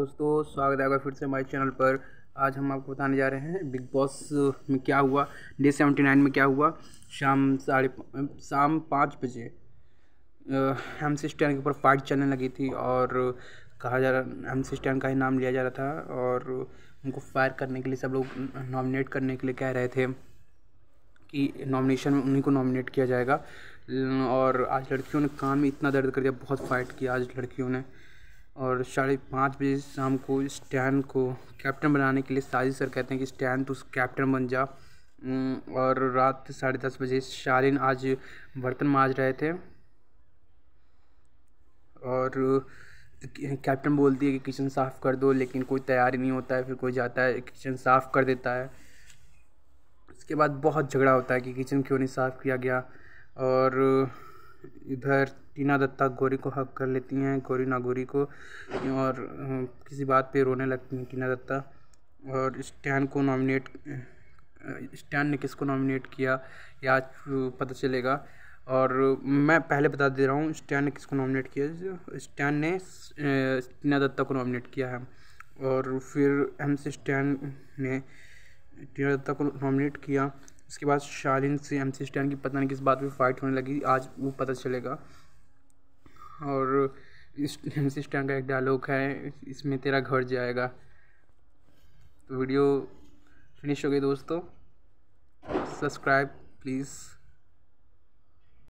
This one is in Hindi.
दोस्तों स्वागत है आपका फिर से हमारे चैनल पर आज हम आपको बताने जा रहे हैं बिग बॉस में क्या हुआ डे सेवेंटी नाइन में क्या हुआ शाम साढ़े शाम पाँच बजे एम सी स्टैंड के ऊपर फाइट चलने लगी थी और कहा जा रहा एम सी स्टैंड का ही नाम लिया जा रहा था और उनको फायर करने के लिए सब लोग नॉमिनेट करने के लिए कह रहे थे कि नॉमिनेशन में उन्हीं को नॉमिनेट किया जाएगा और आज लड़कियों ने काम में इतना दर्द कर दिया बहुत फाइट किया आज लड़कियों ने और साढ़े पाँच बजे शाम को स्टैन को कैप्टन बनाने के लिए साजिद सर कहते हैं कि स्टैन तो कैप्टन बन जा और रात साढ़े दस बजे शालिन आज बर्तन माज रहे थे और कैप्टन बोलती है कि किचन साफ़ कर दो लेकिन कोई तैयारी नहीं होता है फिर कोई जाता है किचन साफ़ कर देता है उसके बाद बहुत झगड़ा होता है कि किचन क्यों नहीं साफ़ किया गया और इधर टीना दत्ता गौरी को हक कर लेती हैं गौरी नागौरी को और किसी बात पे रोने लगती हैं टीना दत्ता और स्टैन को नॉमिनेट स्टैन ने किसको नॉमिनेट किया ये आज पता चलेगा और मैं पहले बता दे रहा हूँ स्टैन ने किसको नॉमिनेट किया स्टैन ने टीना दत्ता को नॉमिनेट किया है और फिर एम सी स्टैन ने टीना दत्ता को नॉमिनेट किया उसके बाद शालिन से एम सी स्टैन की पता नहीं किस बात पे फाइट होने लगी आज वो पता चलेगा और इस एम सी स्टैन का एक डायलॉग है इसमें तेरा घर जाएगा तो वीडियो फिनिश हो गई दोस्तों सब्सक्राइब प्लीज़